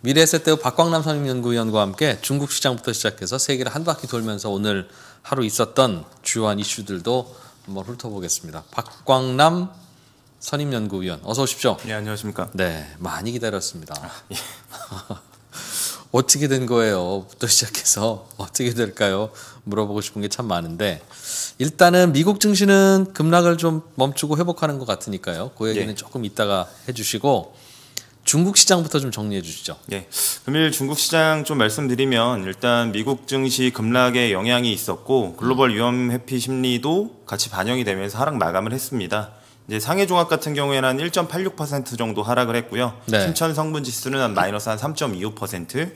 미래에셋대우 박광남 선임연구위원과 함께 중국 시장부터 시작해서 세계를 한 바퀴 돌면서 오늘 하루 있었던 주요한 이슈들도 한번 훑어보겠습니다. 박광남 선임연구위원 어서 오십시오. 네 안녕하십니까. 네 많이 기다렸습니다. 아, 예. 어떻게 된 거예요?부터 시작해서 어떻게 될까요? 물어보고 싶은 게 참 많은데 일단은 미국 증시는 급락을 좀 멈추고 회복하는 것 같으니까요. 그 얘기는 예. 조금 이따가 해주시고 중국 시장부터 좀 정리해 주시죠. 예. 금일 중국 시장 좀 말씀드리면 일단 미국 증시 급락의 영향이 있었고 글로벌 위험 회피 심리도 같이 반영이 되면서 하락 마감을 했습니다. 이제 상해 종합 같은 경우에는 한 1.86% 정도 하락을 했고요. 네. 신천 성분 지수는 한 마이너스 한 3.25%, 그리고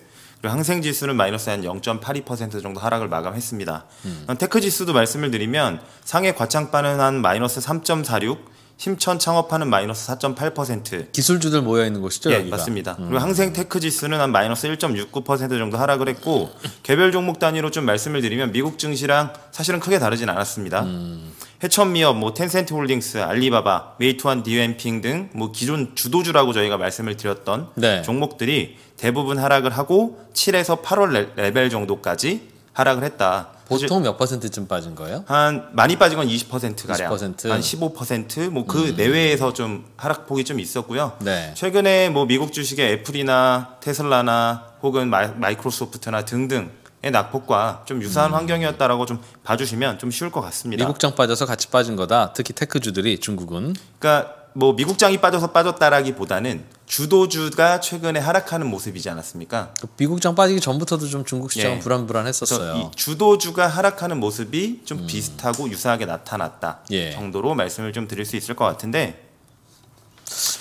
항생 지수는 마이너스 한 0.82% 정도 하락을 마감했습니다. 음. 테크 지수도 말씀을 드리면 상해 과창반은 한 마이너스 3.46, 심천 창업하는 마이너스 4.8%. 기술주들 모여 있는 곳이죠, 예, 맞습니다. 음. 그리고 항생 테크지수는 한 마이너스 1.69% 정도 하락을 했고 개별 종목 단위로 좀 말씀을 드리면 미국 증시랑 사실은 크게 다르진 않았습니다. 음. 해천미업, 뭐 텐센트 홀딩스, 알리바바, 메이투안 디엠핑 등 뭐 기존 주도주라고 저희가 말씀을 드렸던 네. 종목들이 대부분 하락을 하고 7에서 8월 레벨 정도까지 하락을 했다. 보통 몇 퍼센트쯤 빠진 거예요? 한 많이 빠진 건20% 가량, 20%? 한 15%뭐그 음. 내외에서 좀 하락폭이 좀 있었고요. 네. 최근에 뭐 미국 주식의 애플이나 테슬라나 혹은 마이, 크로소프트나 등등. 의 낙폭과 좀 유사한 음. 환경이었다라고 좀 봐주시면 좀 쉬울 것 같습니다. 미국장 빠져서 같이 빠진 거다. 특히 테크주들이 중국은. 그러니까 뭐 미국장이 빠져서 빠졌다라기보다는 주도주가 최근에 하락하는 모습이지 않았습니까? 그 미국장 빠지기 전부터도 좀 중국 시장은 예. 불안불안했었어요. 주도주가 하락하는 모습이 좀 음. 비슷하고 유사하게 나타났다 예. 정도로 말씀을 좀 드릴 수 있을 것 같은데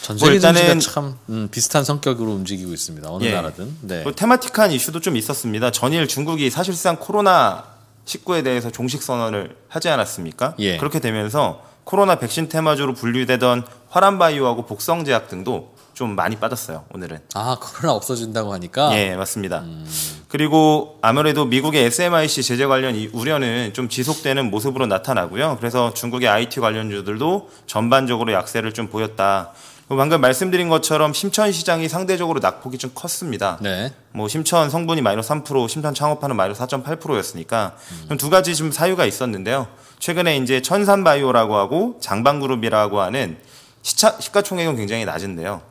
전 세계 뭐참 음, 비슷한 성격으로 움직이고 있습니다. 어느 예. 나라든. 네. 뭐 테마틱한 이슈도 좀 있었습니다. 전일 중국이 사실상 코로나 19에 대해서 종식 선언을 하지 않았습니까? 예. 그렇게 되면서 코로나 백신 테마주로 분류되던 화란바이오하고 복성제약 등도 좀 많이 빠졌어요 오늘은. 아 코로나 없어진다고 하니까. 예 맞습니다. 음. 그리고 아무래도 미국의 SMIC 제재 관련 우려는 좀 지속되는 모습으로 나타나고요. 그래서 중국의 IT 관련주들도 전반적으로 약세를 좀 보였다. 방금 말씀드린 것처럼 심천 시장이 상대적으로 낙폭이 좀 컸습니다. 네. 뭐 심천 성분이 마이너스 3%, 심천 창업하는 마이너스 4.8%였으니까 음. 두 가지 지 사유가 있었는데요. 최근에 이제 천산바이오라고 하고 장방그룹이라고 하는 시차, 시가총액은 굉장히 낮은데요.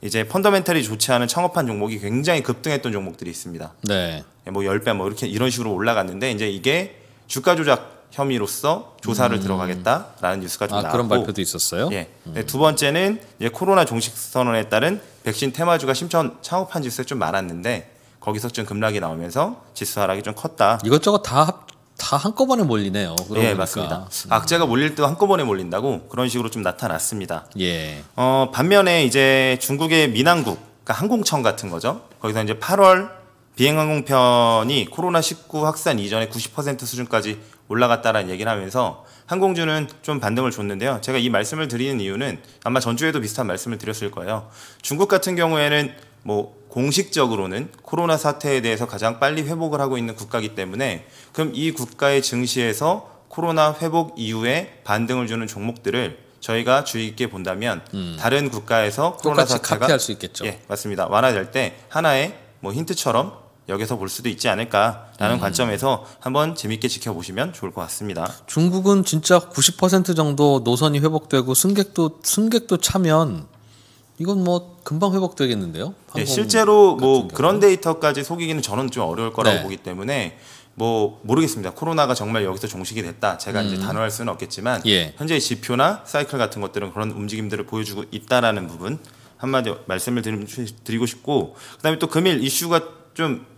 이제 펀더멘탈이 좋지 않은 창업한 종목이 굉장히 급등했던 종목들이 있습니다. 네. 뭐 10배 뭐 이렇게 이런 식으로 올라갔는데 이제 이게 주가 조작 혐의로서 조사를 음. 들어가겠다라는 뉴스가 좀 아, 나왔고 그런 발표도 있었어요. 예. 음. 네, 두 번째는 이제 코로나 종식 선언에 따른 백신 테마주가 심천 창업한 지수에 좀 많았는데 거기서 좀 급락이 나오면서 지수 하락이 좀 컸다. 이것저것 다 다 한꺼번에 몰리네요. 예, 보니까. 맞습니다. 음. 악재가 몰릴 때 한꺼번에 몰린다고 그런 식으로 좀 나타났습니다. 예. 어, 반면에 이제 중국의 민항국, 그러니까 항공청 같은 거죠. 거기서 이제 8월 비행항공편이 코로나19 확산 이전에 90% 수준까지 올라갔다라는 얘기를 하면서 항공주는 좀 반등을 줬는데요. 제가 이 말씀을 드리는 이유는 아마 전주에도 비슷한 말씀을 드렸을 거예요. 중국 같은 경우에는 뭐 공식적으로는 코로나 사태에 대해서 가장 빨리 회복을 하고 있는 국가이기 때문에 그럼 이 국가의 증시에서 코로나 회복 이후에 반등을 주는 종목들을 저희가 주의 깊게 본다면 음. 다른 국가에서 코로나 사태가 카피할 수 있겠죠. 예, 맞습니다. 완화될 때 하나의 뭐 힌트처럼 역에서 볼 수도 있지 않을까라는 음. 관점에서 한번 재밌게 지켜보시면 좋을 것 같습니다. 중국은 진짜 90% 정도 노선이 회복되고 승객도 승객도 차면 이건 뭐 금방 회복되겠는데요? 네, 실제로 뭐 경우는? 그런 데이터까지 속이기는 저는 좀 어려울 거라고 네. 보기 때문에 뭐 모르겠습니다. 코로나가 정말 여기서 종식이 됐다. 제가 음. 이제 단언할 수는 없겠지만 예. 현재 지표나 사이클 같은 것들은 그런 움직임들을 보여주고 있다라는 부분 한마디 말씀을 드리고 싶고 그다음에 또 금일 이슈가 좀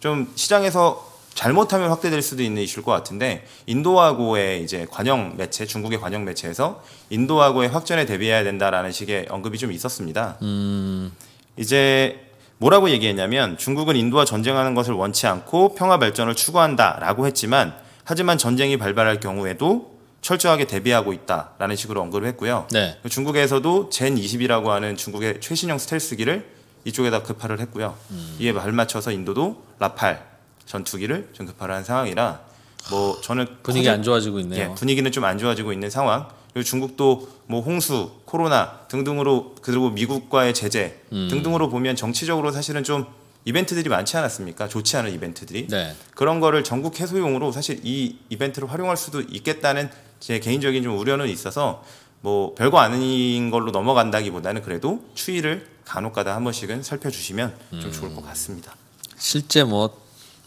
좀 시장에서 잘못하면 확대될 수도 있는 이슈일 것 같은데 인도하고의 이제 관영 매체 중국의 관영 매체에서 인도하고의 확전에 대비해야 된다라는 식의 언급이 좀 있었습니다. 음. 이제 뭐라고 얘기했냐면 중국은 인도와 전쟁하는 것을 원치 않고 평화 발전을 추구한다라고 했지만 하지만 전쟁이 발발할 경우에도 철저하게 대비하고 있다라는 식으로 언급을 했고요. 네. 중국에서도 젠 20이라고 하는 중국의 최신형 스텔스기를 이쪽에다 급파를 했고요. 음. 이에 발맞춰서 인도도 라팔 전투기를 좀 급파를 한 상황이라 뭐 저는 분위기 안 좋아지고 있네요. 예, 분위기는 좀 안 좋아지고 있는 상황. 그리고 중국도 뭐 홍수, 코로나 등등으로 그리고 미국과의 제재 음. 등등으로 보면 정치적으로 사실은 좀 이벤트들이 많지 않았습니까? 좋지 않은 이벤트들이 네. 그런 거를 전국 해소용으로 사실 이 이벤트를 활용할 수도 있겠다는 제 개인적인 좀 우려는 있어서 뭐 별거 아닌 걸로 넘어간다기보다는 그래도 추이를 간혹가다 한 번씩은 살펴주시면 음. 좀 좋을 것 같습니다. 실제 뭐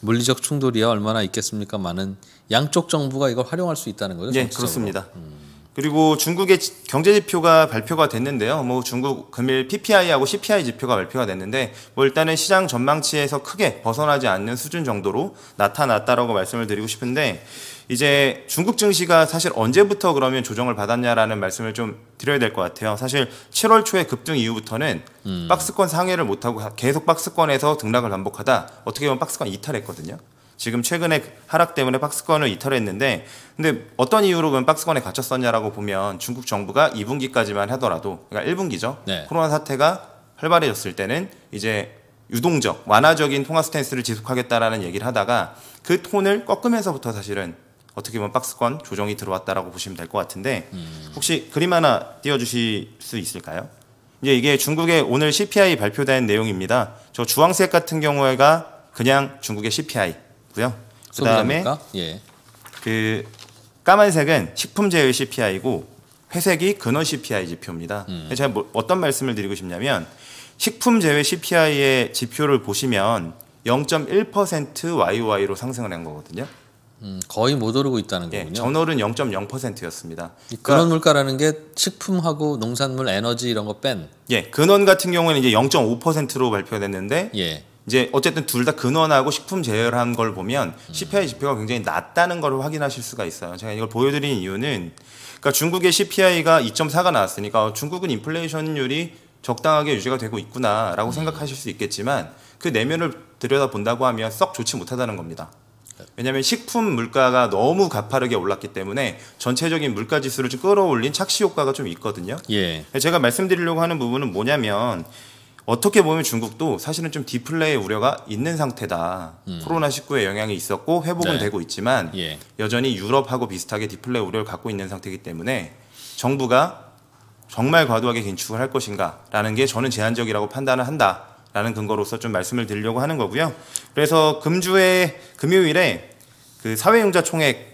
물리적 충돌이야 얼마나 있겠습니까? 많은 양쪽 정부가 이걸 활용할 수 있다는 거죠. 네, 그렇습니다. 음. 그리고 중국의 경제 지표가 발표가 됐는데요. 뭐 중국 금일 PPI하고 CPI 지표가 발표가 됐는데 뭐 일단은 시장 전망치에서 크게 벗어나지 않는 수준 정도로 나타났다라고 말씀을 드리고 싶은데 이제 중국 증시가 사실 언제부터 그러면 조정을 받았냐라는 말씀을 좀 드려야 될 것 같아요. 사실 7월 초에 급등 이후부터는 음. 박스권 상회를 못하고 계속 박스권에서 등락을 반복하다 어떻게 보면 박스권 이탈했거든요. 지금 최근에 하락 때문에 박스권을 이탈했는데 근데 어떤 이유로 그 박스권에 갇혔었냐라고 보면 중국 정부가 2분기까지만 하더라도 그러니까 1분기죠. 네. 코로나 사태가 활발해졌을 때는 이제 유동적 완화적인 통화 스탠스를 지속하겠다라는 얘기를 하다가 그 톤을 꺾으면서부터 사실은 어떻게 보면 박스권 조정이 들어왔다라고 보시면 될 것 같은데 음. 혹시 그림 하나 띄워주실 수 있을까요? 이제 이게 중국의 오늘 CPI 발표된 내용입니다. 저 주황색 같은 경우가 그냥 중국의 CPI고요. 그다음에 예. 그 까만색은 식품제의 CPI고 회색이 근원 CPI 지표입니다. 음. 제가 뭐 어떤 말씀을 드리고 싶냐면 식품 제외 CPI의 지표를 보시면 0.1% YOY로 상승을 한 거거든요. 음, 거의 못 오르고 있다는 예, 거군요. 예, 전월은 0.0%였습니다. 그러니까 그런 물가라는 게 식품하고 농산물, 에너지 이런 거 뺀. 예, 근원 같은 경우는 이제 0.5%로 발표됐는데 예. 이제 어쨌든 둘 다 근원하고 식품 제열한 걸 보면 음. CPI 지표가 굉장히 낮다는 걸 확인하실 수가 있어요. 제가 이걸 보여드린 이유는 그러니까 중국의 CPI가 2.4가 나왔으니까 어, 중국은 인플레이션율이 적당하게 유지가 되고 있구나라고 음. 생각하실 수 있겠지만 그 내면을 들여다본다고 하면 썩 좋지 못하다는 겁니다. 왜냐하면 식품 물가가 너무 가파르게 올랐기 때문에 전체적인 물가 지수를 좀 끌어올린 착시 효과가 좀 있거든요. 예. 제가 말씀드리려고 하는 부분은 뭐냐면 어떻게 보면 중국도 사실은 좀 디플레이 우려가 있는 상태다. 음. 코로나 19의 영향이 있었고 회복은 네. 되고 있지만 예. 여전히 유럽하고 비슷하게 디플레이 우려를 갖고 있는 상태이기 때문에 정부가 정말 과도하게 긴축을 할 것인가라는 게 저는 제한적이라고 판단을 한다. 라는 근거로서 좀 말씀을 드리려고 하는 거고요. 그래서 금주에 금요일에 그 사회융자 총액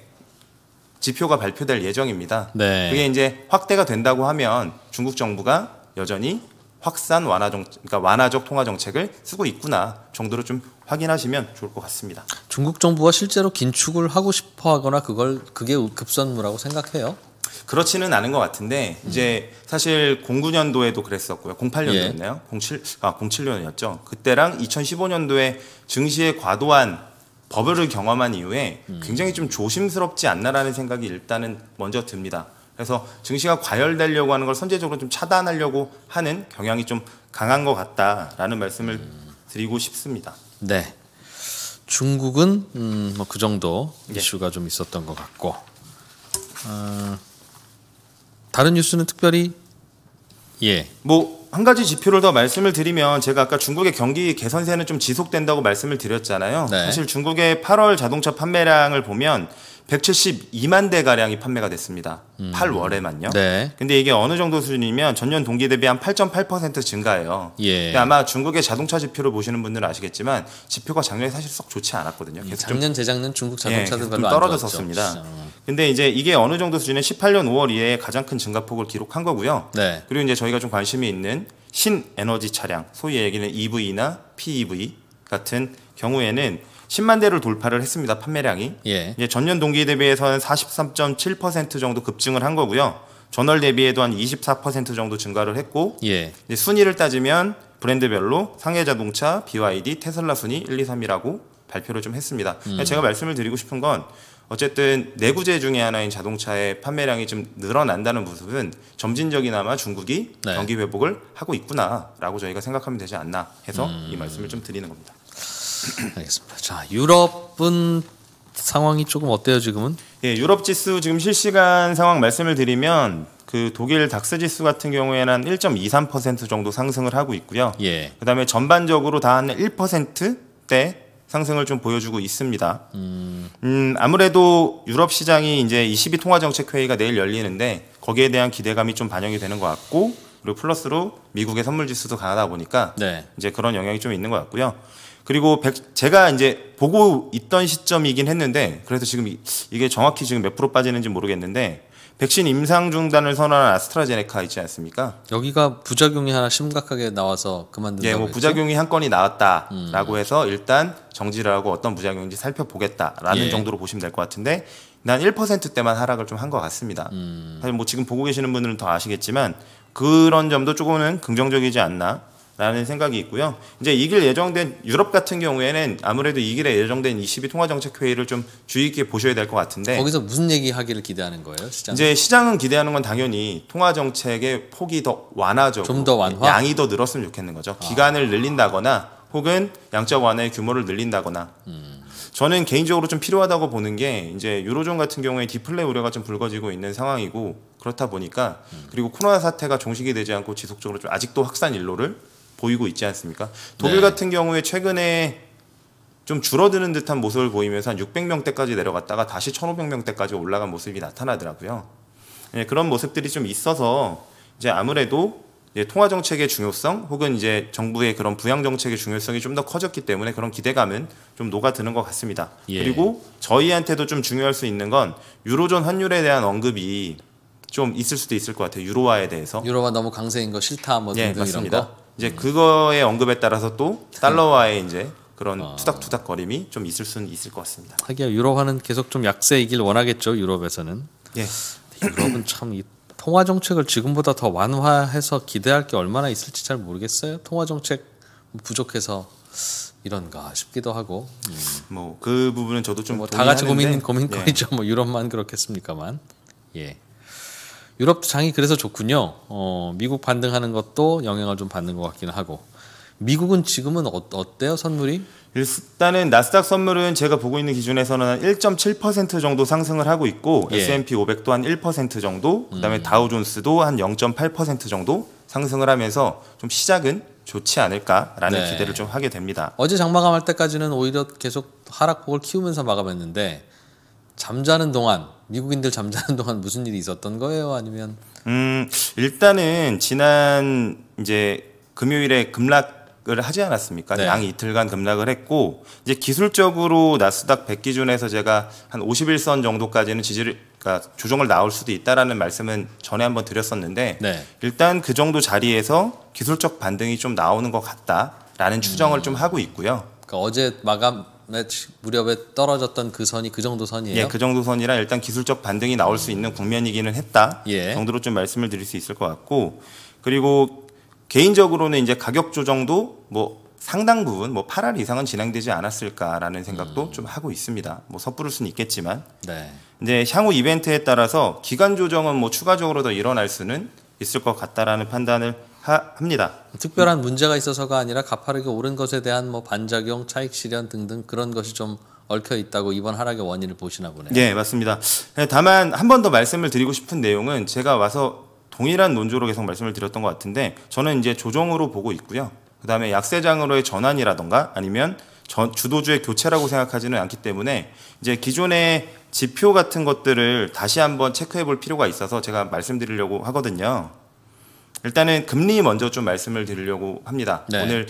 지표가 발표될 예정입니다. 네. 그게 이제 확대가 된다고 하면 중국 정부가 여전히 확산 완화 정 그러니까 완화적 통화 정책을 쓰고 있구나 정도로 좀 확인하시면 좋을 것 같습니다. 중국 정부가 실제로 긴축을 하고 싶어 하거나 그걸 그게 급선무라고 생각해요? 그렇지는 않은 것 같은데 음. 이제 사실 09년도에도 그랬었고요. 08년도였나요? 예. 07, 아 07년이었죠. 그때랑 2015년도에 증시의 과도한 버블을 경험한 이후에 음. 굉장히 좀 조심스럽지 않나라는 생각이 일단은 먼저 듭니다. 그래서 증시가 과열되려고 하는 걸 선제적으로 좀 차단하려고 하는 경향이 좀 강한 것 같다라는 말씀을 음. 드리고 싶습니다. 네. 중국은 음, 뭐그 정도 예. 이슈가 좀 있었던 것 같고 어... 다른 뉴스는 특별히 예. 뭐 한 가지 지표를 더 말씀을 드리면 제가 아까 중국의 경기 개선세는 좀 지속된다고 말씀을 드렸잖아요. 네. 사실 중국의 8월 자동차 판매량을 보면 172만 대 가량이 판매가 됐습니다. 음. 8월에만요. 네. 근데 이게 어느 정도 수준이면 전년 동기 대비 한8.8% 증가예요. 예. 아마 중국의 자동차 지표를 보시는 분들은 아시겠지만 지표가 작년에 사실 썩 좋지 않았거든요. 음, 계속 작년 재작년 중국 자동차들 예, 떨어졌었습니다. 아. 근데 이제 이게 어느 정도 수준에 18년 5월 이에 가장 큰 증가폭을 기록한 거고요. 네. 그리고 이제 저희가 좀 관심이 있는 신에너지 차량, 소위 얘기는 EV나 PEV 같은 경우에는 10만 대를 돌파를 했습니다. 판매량이. 예. 이제 전년 동기 대비해서는 43.7% 정도 급증을 한 거고요. 전월 대비해도한 24% 정도 증가를 했고 예. 순위를 따지면 브랜드별로 상해 자동차, BYD, 테슬라 순위 1, 2, 3이라고 발표를 좀 했습니다. 음. 제가 말씀을 드리고 싶은 건 어쨌든 내구재 중의 하나인 자동차의 판매량이 좀 늘어난다는 모습은 점진적이나마 중국이 네. 경기 회복을 하고 있구나라고 저희가 생각하면 되지 않나 해서 음. 이 말씀을 좀 드리는 겁니다. 알겠습니다. 자, 유럽은 상황이 조금 어때요 지금은? 예, 유럽 지수 지금 실시간 상황 말씀을 드리면 그 독일 닥스 지수 같은 경우에는 한1.23% 정도 상승을 하고 있고요. 예. 그다음에 전반적으로 다 한 1%대 상승을 좀 보여주고 있습니다. 음. 음, 아무래도 유럽 시장이 이제 22 통화 정책 회의가 내일 열리는데 거기에 대한 기대감이 좀 반영이 되는 것 같고 그리고 플러스로 미국의 선물 지수도 강하다 보니까 네. 이제 그런 영향이 좀 있는 것 같고요. 그리고 백, 제가 이제 보고 있던 시점이긴 했는데 그래서 지금 이, 게 정확히 지금 몇 프로 빠지는지 모르겠는데 백신 임상 중단을 선언한 아스트라제네카 있지 않습니까? 여기가 부작용이 하나 심각하게 나와서 그만둔다고 예, 뭐 부작용이 한 건이 나왔다라고 음. 해서 일단 정지를 하고 어떤 부작용인지 살펴보겠다라는 예. 정도로 보시면 될 것 같은데 난 1%대만 하락을 좀 한 것 같습니다. 음. 사실 뭐 지금 보고 계시는 분들은 더 아시겠지만 그런 점도 조금은 긍정적이지 않나 라는 생각이 있고요. 이제 이 길 예정된 유럽 같은 경우에는 아무래도 이길에 예정된 22 통화정책회의를 좀 주의 깊게 보셔야 될 것 같은데 거기서 무슨 얘기 하기를 기대하는 거예요? 시장 이제 시장은 기대하는 건 당연히 통화정책의 폭이 더완화죠 좀 더 완화? 양이 더 늘었으면 좋겠는 거죠. 아. 기간을 늘린다거나 혹은 양적 완화의 규모를 늘린다거나 음. 저는 개인적으로 좀 필요하다고 보는 게 이제 유로존 같은 경우에 디플레 우려가 좀 불거지고 있는 상황이고 그렇다 보니까 그리고 코로나 사태가 종식이 되지 않고 지속적으로 좀 아직도 확산 일로를 보이고 있지 않습니까? 독일 네. 같은 경우에 최근에 좀 줄어드는 듯한 모습을 보이면서 한 600명대까지 내려갔다가 다시 1,500명대까지 올라간 모습이 나타나더라고요. 예, 그런 모습들이 좀 있어서 이제 아무래도 이제 통화 정책의 중요성 혹은 이제 정부의 그런 부양 정책의 중요성이 좀 더 커졌기 때문에 그런 기대감은 좀 녹아드는 것 같습니다. 예. 그리고 저희한테도 좀 중요할 수 있는 건 유로존 환율에 대한 언급이 좀 있을 수도 있을 것 같아요. 유로화에 대해서. 유로화 너무 강세인 거 싫다 뭐 예, 등등 맞습니다. 이런 거. 이제 음. 그거의 언급에 따라서 또 네. 달러화의 이제 그런 아. 투닥투닥거림이 좀 있을 수는 있을 것 같습니다. 하기야 유로화는 계속 좀 약세이길 원하겠죠. 유럽에서는. 예. 유럽은 참이 통화 정책을 지금보다 더 완화해서 기대할 게 얼마나 있을지 잘 모르겠어요. 통화 정책 뭐 부족해서 이런가 싶기도 하고 음. 뭐그 부분은 저도 좀다 뭐 같이 고민 고민거리죠. 예. 뭐 유럽만 그렇겠습니까만 예. 유럽 장이 그래서 좋군요. 어, 미국 반등하는 것도 영향을 좀 받는 것 같기는 하고. 미국은 지금은 어, 때요 선물이? 일단은 나스닥 선물은 제가 보고 있는 기준에서는 1.7% 정도 상승을 하고 있고 예. S&P 500도 한 1% 정도, 그다음에 음. 다우존스도 한 0.8% 정도 상승을 하면서 좀 시작은 좋지 않을까라는 네. 기대를 좀 하게 됩니다. 어제 장마감할 때까지는 오히려 계속 하락폭을 키우면서 마감했는데 잠자는 동안 미국인들 잠자는 동안 무슨 일이 있었던 거예요? 아니면 음 일단은 지난 이제 금요일에 급락을 하지 않았습니까? 네. 양 이틀간 급락을 했고 이제 기술적으로 나스닥 100 기준에서 제가 한 51선 정도까지는 지지를 그러니까 조정을 나올 수도 있다라는 말씀은 전에 한번 드렸었는데 네. 일단 그 정도 자리에서 기술적 반등이 좀 나오는 것 같다라는 추정을 음. 좀 하고 있고요. 그러니까 어제 마감 네, 무렵에 떨어졌던 그 선이 그 정도 선이에요. 예, 그 정도 선이라 일단 기술적 반등이 나올 수 있는 국면이기는 했다 예. 정도로 좀 말씀을 드릴 수 있을 것 같고 그리고 개인적으로는 이제 가격 조정도 뭐 상당 부분 뭐 8월 이상은 진행되지 않았을까라는 생각도 음. 좀 하고 있습니다. 뭐 섣부를 수는 있겠지만 네. 이제 향후 이벤트에 따라서 기간 조정은 뭐 추가적으로 더 일어날 수는 있을 것 같다라는 판단을 합니다. 특별한 문제가 있어서가 아니라 가파르게 오른 것에 대한 뭐 반작용, 차익 실현 등등 그런 것이 좀 얽혀 있다고 이번 하락의 원인을 보시나 보네요. 네, 맞습니다. 예, 다만 한 번 더 말씀을 드리고 싶은 내용은 제가 와서 동일한 논조로 계속 말씀을 드렸던 것 같은데 저는 이제 조정으로 보고 있고요. 그다음에 약세장으로의 전환이라던가 아니면 주도주의 교체라고 생각하지는 않기 때문에 이제 기존의 지표 같은 것들을 다시 한번 체크해 볼 필요가 있어서 제가 말씀드리려고 하거든요. 일단은 금리 먼저 좀 말씀을 드리려고 합니다. 네. 오늘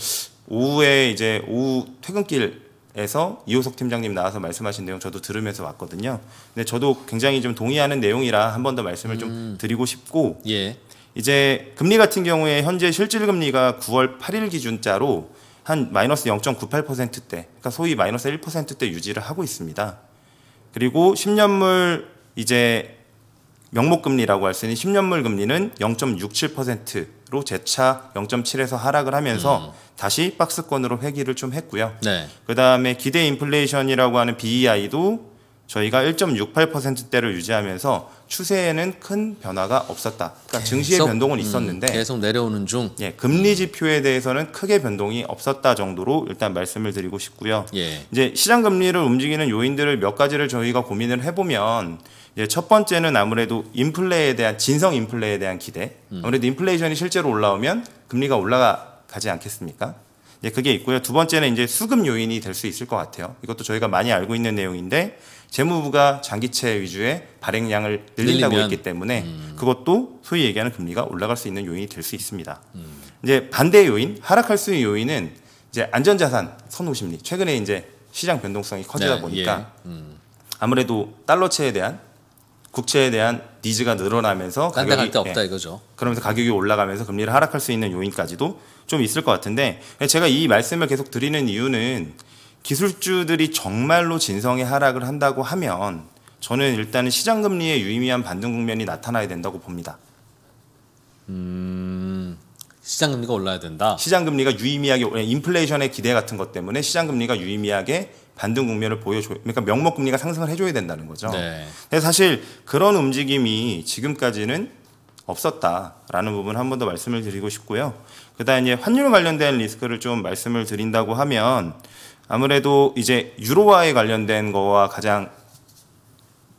오후에 이제 오후 퇴근길에서 이호석 팀장님 나와서 말씀하신 내용 저도 들으면서 왔거든요. 근데 저도 굉장히 좀 동의하는 내용이라 한 번 더 말씀을 음. 좀 드리고 싶고 예. 이제 금리 같은 경우에 현재 실질 금리가 9월 8일 기준자로 한 마이너스 0.98%대, 그러니까 소위 마이너스 1%대 유지를 하고 있습니다. 그리고 10년물 이제 명목금리라고 할 수 있는 10년물 금리는 0.67%로 재차 0.7에서 하락을 하면서 음. 다시 박스권으로 회귀를 좀 했고요. 네. 그 다음에 기대 인플레이션이라고 하는 BEI도 저희가 1.68%대를 유지하면서 추세에는 큰 변화가 없었다. 그러니까 계속, 증시의 변동은 음, 있었는데 음, 계속 내려오는 중. 예, 금리 지표에 대해서는 크게 변동이 없었다 정도로 일단 말씀을 드리고 싶고요. 예. 이제 시장 금리를 움직이는 요인들을 몇 가지를 저희가 고민을 해보면 예, 첫 번째는 아무래도 인플레에 대한 진성 인플레에 대한 기대. 음. 아무래도 인플레이션이 실제로 올라오면 금리가 올라가지 않겠습니까? 예, 그게 있고요. 두 번째는 이제 수급 요인이 될 수 있을 것 같아요. 이것도 저희가 많이 알고 있는 내용인데 재무부가 장기채 위주의 발행량을 늘린다고 늘리면, 했기 때문에 음. 그것도 소위 얘기하는 금리가 올라갈 수 있는 요인이 될 수 있습니다. 음. 이제 반대 요인, 하락할 수 있는 요인은 이제 안전자산 선호 심리. 최근에 이제 시장 변동성이 커지다 네, 보니까 예. 음. 아무래도 달러채에 대한 국채에 대한 니즈가 늘어나면서 가격이 갈데 없다 예. 이거죠. 그러면서 가격이 올라가면서 금리를 하락할 수 있는 요인까지도 좀 있을 것 같은데 제가 이 말씀을 계속 드리는 이유는 기술주들이 정말로 진성의 하락을 한다고 하면 저는 일단은 시장 금리의 유의미한 반등 국면이 나타나야 된다고 봅니다. 음. 시장 금리가 올라야 된다. 시장 금리가 유의미하게 예, 인플레이션의 기대 같은 것 때문에 시장 금리가 유의미하게 반등 국면을 보여줘 요 그러니까 명목 금리가 상승을 해줘야 된다는 거죠. 네. 근데 사실 그런 움직임이 지금까지는 없었다라는 부분 한번 더 말씀을 드리고 싶고요. 그다음 이제 환율 관련된 리스크를 좀 말씀을 드린다고 하면 아무래도 이제 유로화에 관련된 거와 가장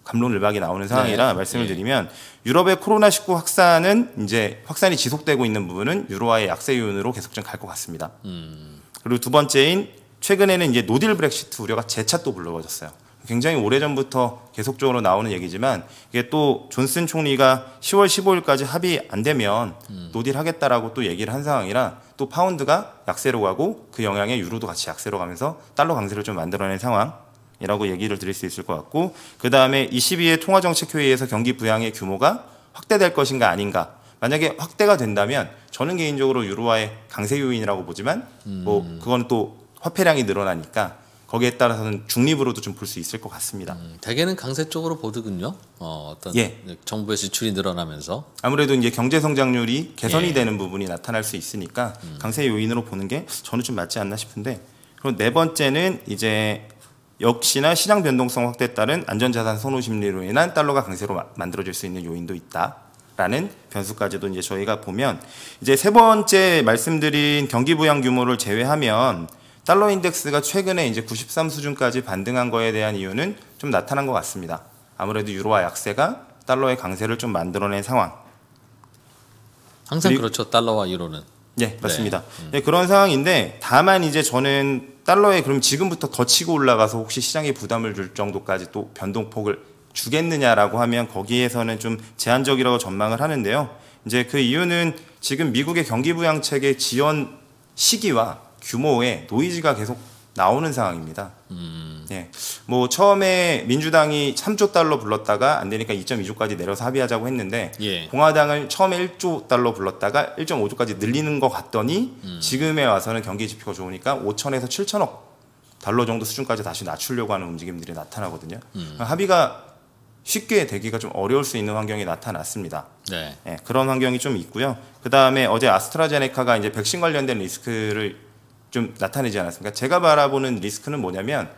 감론을박이 나오는 네. 상황이라 네. 말씀을 네. 드리면 유럽의 코로나19 확산은 이제 확산이 지속되고 있는 부분은 유로화의 약세 요인으로 계속 좀 갈 것 같습니다. 음. 그리고 두 번째인 최근에는 이제 노딜 브렉시트 우려가 재차 또 불러오졌어요. 굉장히 오래전부터 계속적으로 나오는 얘기지만 이게 또 존슨 총리가 10월 15일까지 합의 안 되면 음. 노딜 하겠다라고 또 얘기를 한 상황이라 또 파운드가 약세로 가고 그 영향에 유로도 같이 약세로 가면서 달러 강세를 좀 만들어낸 상황이라고 얘기를 드릴 수 있을 것 같고 그 다음에 22회 통화정책회의에서 경기 부양의 규모가 확대될 것인가 아닌가 만약에 확대가 된다면 저는 개인적으로 유로화의 강세 요인이라고 보지만 뭐 음. 그건 또 화폐량이 늘어나니까 거기에 따라서는 중립으로도 좀 볼 수 있을 것 같습니다. 음, 대개는 강세 쪽으로 보더군요. 어, 떤 예. 정부의 지출이 늘어나면서 아무래도 이제 경제 성장률이 개선이 예. 되는 부분이 나타날 수 있으니까 음. 강세 요인으로 보는 게 저는 좀 맞지 않나 싶은데 그럼 네 번째는 이제 역시나 시장 변동성 확대 따른 안전자산 선호 심리로 인한 달러가 강세로 마, 만들어질 수 있는 요인도 있다. 라는 변수까지도 이제 저희가 보면 이제 세 번째 말씀드린 경기 부양 규모를 제외하면 달러 인덱스가 최근에 이제 93 수준까지 반등한 거에 대한 이유는 좀 나타난 것 같습니다. 아무래도 유로화 약세가 달러의 강세를 좀 만들어낸 상황. 항상 그리고, 그렇죠. 달러와 유로는. 예, 맞습니다. 네. 음. 예, 그런 상황인데 다만 이제 저는 달러에 그럼 지금부터 더 치고 올라가서 혹시 시장에 부담을 줄 정도까지 또 변동폭을 주겠느냐라고 하면 거기에서는 좀 제한적이라고 전망을 하는데요. 이제 그 이유는 지금 미국의 경기 부양책의 지연 시기와 규모의 노이즈가 계속 나오는 상황입니다. 음. 예. 뭐 처음에 민주당이 3조 달러 불렀다가 안 되니까 2.2조까지 내려서 합의하자고 했는데 예. 공화당을 처음에 1조 달러 불렀다가 1.5조까지 늘리는 것 같더니 음. 지금에 와서는 경기 지표가 좋으니까 5천에서 7천억 달러 정도 수준까지 다시 낮추려고 하는 움직임들이 나타나거든요. 음. 그러니까 합의가 쉽게 되기가 좀 어려울 수 있는 환경이 나타났습니다. 네. 예, 그런 환경이 좀 있고요. 그 다음에 어제 아스트라제네카가 이제 백신 관련된 리스크를 좀 나타내지 않았습니까? 제가 바라보는 리스크는 뭐냐면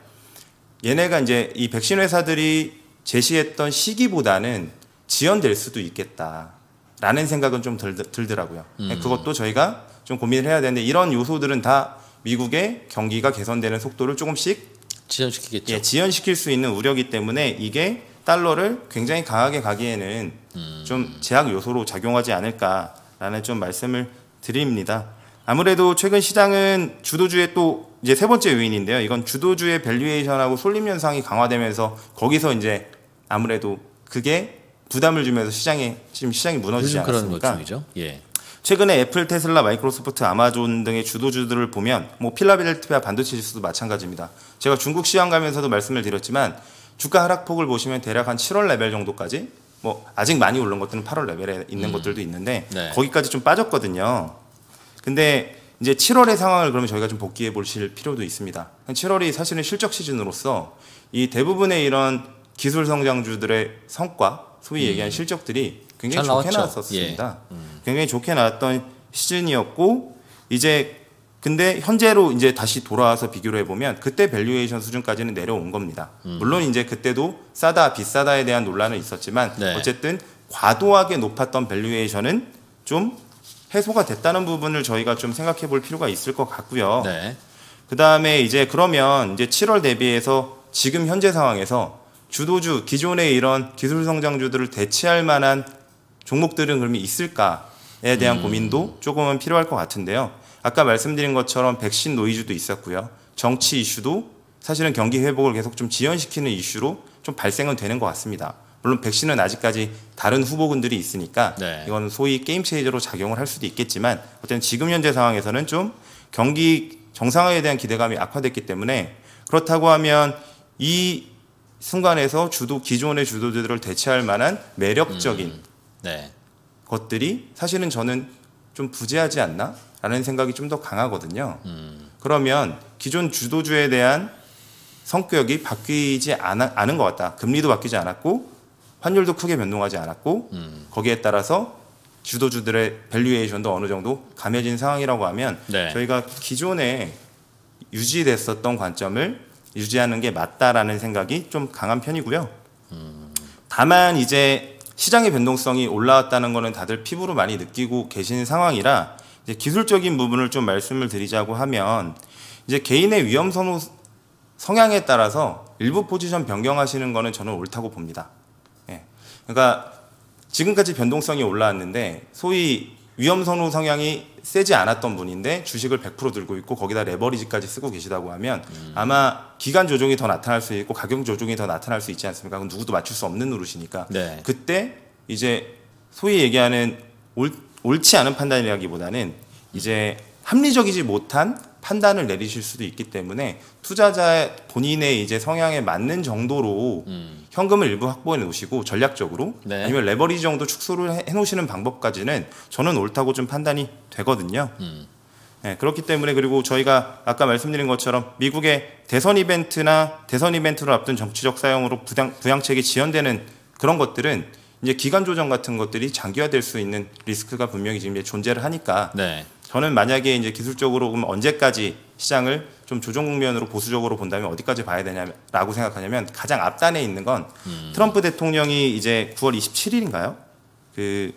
얘네가 이제 이 백신 회사들이 제시했던 시기보다는 지연될 수도 있겠다라는 생각은 좀 들, 더라고요 음. 그것도 저희가 좀 고민을 해야 되는데 이런 요소들은 다 미국의 경기가 개선되는 속도를 조금씩 지연시키겠죠. 예, 지연시킬 수 있는 우려기 때문에 이게 달러를 굉장히 강하게 가기에는 음. 좀 제약 요소로 작용하지 않을까라는 좀 말씀을 드립니다. 아무래도 최근 시장은 주도주의 또 이제 세 번째 요인인데요. 이건 주도주의 밸류에이션하고 솔림 현상이 강화되면서 거기서 이제 아무래도 그게 부담을 주면서 시장에 지금 시장이 무너지지 않습니까? 예. 최근에 애플, 테슬라, 마이크로소프트, 아마존 등의 주도주들을 보면 뭐 필라델피아 반도체 지수도 마찬가지입니다. 제가 중국 시장 가면서도 말씀을 드렸지만 주가 하락폭을 보시면 대략 한 7월 레벨 정도까지 뭐 아직 많이 오른 것들은 8월 레벨에 있는 음. 것들도 있는데 네. 거기까지 좀 빠졌거든요. 근데 이제 7월의 상황을 그러면 저희가 좀복귀해 보실 필요도 있습니다. 7월이 사실은 실적 시즌으로서 이 대부분의 이런 기술 성장주들의 성과, 소위 얘기한 음. 실적들이 굉장히 좋게 나왔었습니다. 예. 음. 굉장히 좋게 나왔던 시즌이었고 이제 근데 현재로 이제 다시 돌아와서 비교를 해보면 그때 밸류에이션 수준까지는 내려온 겁니다. 음. 물론 이제 그때도 싸다 비싸다에 대한 논란은 있었지만 네. 어쨌든 과도하게 높았던 밸류에이션은 좀 해소가 됐다는 부분을 저희가 좀 생각해 볼 필요가 있을 것 같고요. 네. 그 다음에 이제 그러면 이제 7월 대비해서 지금 현재 상황에서 주도주 기존의 이런 기술 성장주들을 대체할 만한 종목들은 그러면 있을까에 대한 음. 고민도 조금은 필요할 것 같은데요. 아까 말씀드린 것처럼 백신 노이즈도 있었고요. 정치 이슈도 사실은 경기 회복을 계속 좀 지연시키는 이슈로 좀 발생은 되는 것 같습니다. 물론 백신은 아직까지 다른 후보군들이 있으니까 네. 이건 소위 게임 체인저로 작용을 할 수도 있겠지만 어쨌든 지금 현재 상황에서는 좀 경기 정상화에 대한 기대감이 악화됐기 때문에 그렇다고 하면 이 순간에서 주도 기존의 주도들을 대체할 만한 매력적인 음, 네. 것들이 사실은 저는 좀 부재하지 않나라는 생각이 좀 더 강하거든요. 음. 그러면 기존 주도주에 대한 성격이 바뀌지 않아, 않은 것 같다. 금리도 바뀌지 않았고 환율도 크게 변동하지 않았고 음. 거기에 따라서 주도주들의 밸류에이션도 어느 정도 감해진 상황이라고 하면 네. 저희가 기존에 유지됐었던 관점을 유지하는 게 맞다라는 생각이 좀 강한 편이고요. 음. 다만 이제 시장의 변동성이 올라왔다는 거는 다들 피부로 많이 느끼고 계신 상황이라 이제 기술적인 부분을 좀 말씀을 드리자고 하면 이제 개인의 위험 선호 성향에 따라서 일부 포지션 변경하시는 거는 저는 옳다고 봅니다. 그러니까 지금까지 변동성이 올라왔는데 소위 위험 선호 성향이 세지 않았던 분인데 주식을 100% 들고 있고 거기다 레버리지까지 쓰고 계시다고 하면 음. 아마 기간 조정이 더 나타날 수 있고 가격 조정이 더 나타날 수 있지 않습니까? 그건 누구도 맞출 수 없는 노릇이니까 네. 그때 이제 소위 얘기하는 옳, 옳지 않은 판단이라기보다는 이제 합리적이지 못한 판단을 내리실 수도 있기 때문에 투자자 본인의 이제 성향에 맞는 정도로 음. 현금을 일부 확보해 놓으시고 전략적으로 네. 아니면 레버리지 정도 축소를 해 놓으시는 방법까지는 저는 옳다고 좀 판단이 되거든요. 음. 네, 그렇기 때문에 그리고 저희가 아까 말씀드린 것처럼 미국의 대선 이벤트나 대선 이벤트를 앞둔 정치적 사용으로 부양, 부양책이 지연되는 그런 것들은 이제 기간 조정 같은 것들이 장기화될 수 있는 리스크가 분명히 지금 이제 존재를 하니까 네. 저는 만약에 이제 기술적으로 그럼 언제까지 시장을 좀 조정 국면으로 보수적으로 본다면 어디까지 봐야 되냐라고 생각하냐면 가장 앞단에 있는 건 음. 트럼프 대통령이 이제 9월 27일인가요? 그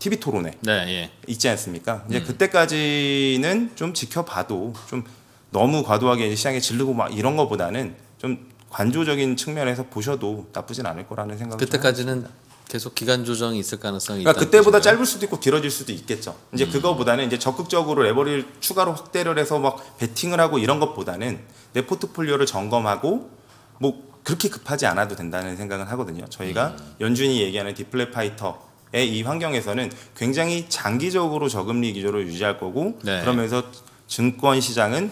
TV 토론회 네, 예. 있지 않습니까? 이제 음. 그때까지는 좀 지켜봐도 좀 너무 과도하게 시장에 질르고 막 이런 거보다는 좀 관조적인 측면에서 보셔도 나쁘진 않을 거라는 생각. 그때까지는 계속 기간 조정이 있을 가능성이 그러니까 그때보다 뜻인가요? 짧을 수도 있고 길어질 수도 있겠죠. 이제 음. 그거보다는 이제 적극적으로 레버리를 추가로 확대를 해서 막 베팅을 하고 이런 것보다는 내 포트폴리오를 점검하고 뭐 그렇게 급하지 않아도 된다는 생각은 하거든요. 저희가 음. 연준이 얘기하는 디플레파이터 이 환경에서는 굉장히 장기적으로 저금리 기조를 유지할 거고 네. 그러면서 증권 시장은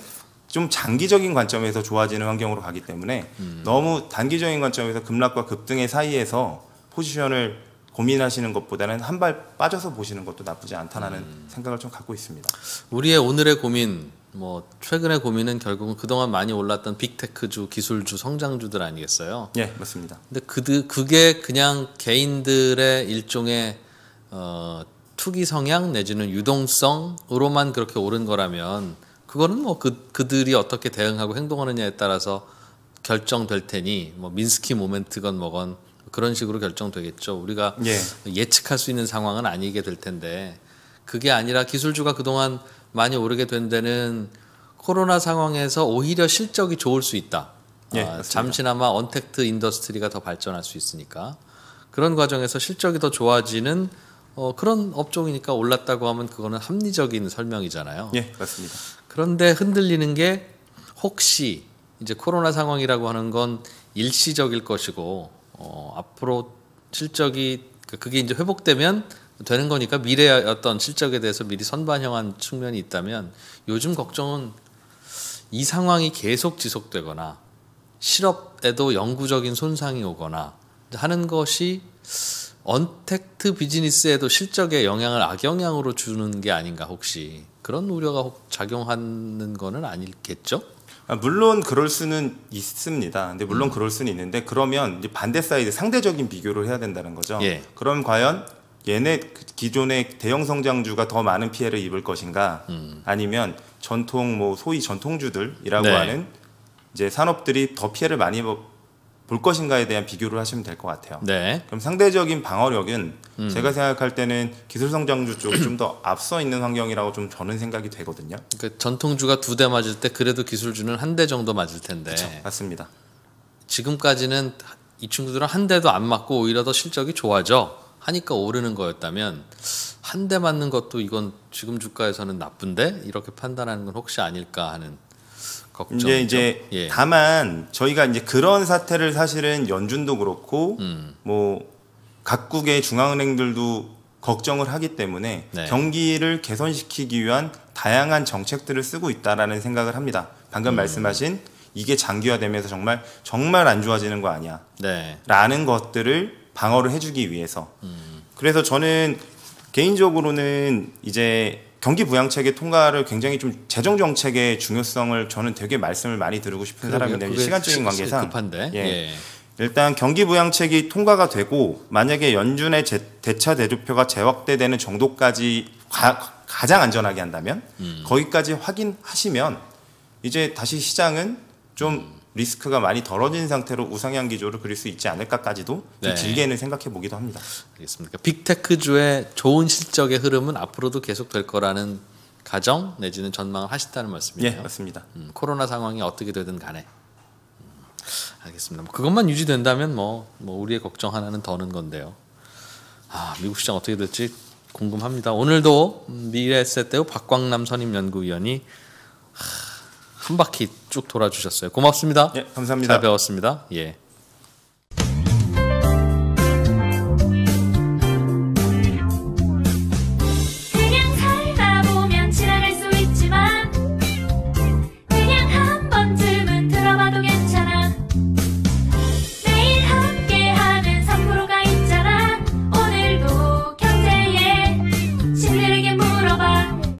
좀 장기적인 관점에서 좋아지는 환경으로 가기 때문에 음. 너무 단기적인 관점에서 급락과 급등의 사이에서 포지션을 고민하시는 것보다는 한 발 빠져서 보시는 것도 나쁘지 않다라는 음. 생각을 좀 갖고 있습니다. 우리의 오늘의 고민, 뭐 최근의 고민은 결국은 그동안 많이 올랐던 빅테크주, 기술주, 성장주들 아니겠어요? 예, 맞습니다. 근데 그 그게 그냥 개인들의 일종의 어, 투기 성향 내지는 유동성으로만 그렇게 오른 거라면 그거는 뭐 그, 그들이 어떻게 대응하고 행동하느냐에 따라서 결정될 테니 뭐 민스키 모멘트건 뭐건 그런 식으로 결정되겠죠. 우리가 예. 측할수 있는 상황은 아니게 될 텐데 그게 아니라 기술주가 그동안 많이 오르게 된 데는 코로나 상황에서 오히려 실적이 좋을 수 있다. 예, 아, 잠시나마 언택트 인더스트리가 더 발전할 수 있으니까 그런 과정에서 실적이 더 좋아지는 어, 그런 업종이니까 올랐다고 하면 그거는 합리적인 설명이잖아요. 예, 맞습니다. 그런데 흔들리는 게 혹시 이제 코로나 상황이라고 하는 건 일시적일 것이고 어, 앞으로 실적이 그, 그게 이제 회복되면 되는 거니까 미래의 어떤 실적에 대해서 미리 선반영한 측면이 있다면 요즘 걱정은 이 상황이 계속 지속되거나 실업에도 영구적인 손상이 오거나 하는 것이 언택트 비즈니스에도 실적에 영향을 악영향으로 주는 게 아닌가 혹시 그런 우려가 작용하는 거는 아니겠죠? 아, 물론 그럴 수는 있습니다. 근데 물론 음. 그럴 수는 있는데 그러면 이제 반대 사이드 상대적인 비교를 해야 된다는 거죠. 예. 그럼 과연 얘네 그 기존의 대형 성장주가 더 많은 피해를 입을 것인가? 음. 아니면 전통 뭐 소위 전통주들이라고 네. 하는 이제 산업들이 더 피해를 많이 볼 것인가에 대한 비교를 하시면 될 것 같아요. 네. 그럼 상대적인 방어력은 음. 제가 생각할 때는 기술 성장주 쪽좀더 앞서 있는 환경이라고 좀 저는 생각이 되거든요. 그러니까 전통주가 두 대 맞을 때 그래도 기술주는 한 대 정도 맞을 텐데. 그쵸, 맞습니다. 지금까지는 이 친구들은 한 대도 안 맞고 오히려 더 실적이 좋아져 하니까 오르는 거였다면 한 대 맞는 것도 이건 지금 주가에서는 나쁜데 이렇게 판단하는 건 혹시 아닐까 하는 걱정. 이제 이제 예. 다만 저희가 이제 그런 사태를 사실은 연준도 그렇고 음. 뭐 각국의 중앙은행들도 걱정을 하기 때문에 네. 경기를 개선시키기 위한 다양한 정책들을 쓰고 있다라는 생각을 합니다. 방금 음. 말씀하신 이게 장기화되면서 정말 정말 안 좋아지는 거 아니야? 네. 라는 것들을 방어를 해주기 위해서. 음. 그래서 저는 개인적으로는 이제 경기 부양책의 통과를 굉장히 좀 재정 정책의 중요성을 저는 되게 말씀을 많이 드리고 싶은 사람인데 시간적인 관계상 급한데. 예. 예. 일단 경기 부양책이 통과가 되고 만약에 연준의 제, 대차 대조표가 재확대되는 정도까지 가, 장 안전하게 한다면 음. 거기까지 확인하시면 이제 다시 시장은 좀 음. 리스크가 많이 덜어진 상태로 우상향 기조를 그릴 수 있지 않을까까지도 네. 길게는 생각해 보기도 합니다. 알겠습니다. 그러니까 빅테크주의 좋은 실적의 흐름은 앞으로도 계속 될 거라는 가정 내지는 전망을 하신다는 말씀이에요. 예, 맞습니다. 음, 코로나 상황이 어떻게 되든 간에 음, 알겠습니다. 뭐 그것만 유지된다면 뭐, 뭐 우리의 걱정 하나는 더는 건데요. 아, 미국 시장 어떻게 될지 궁금합니다. 오늘도 미래에셋 대우 박광남 선임연구위원이 하, 한 바퀴 쭉 돌아주셨어요. 고맙습니다. 예, 감사합니다. 잘 배웠습니다. 예.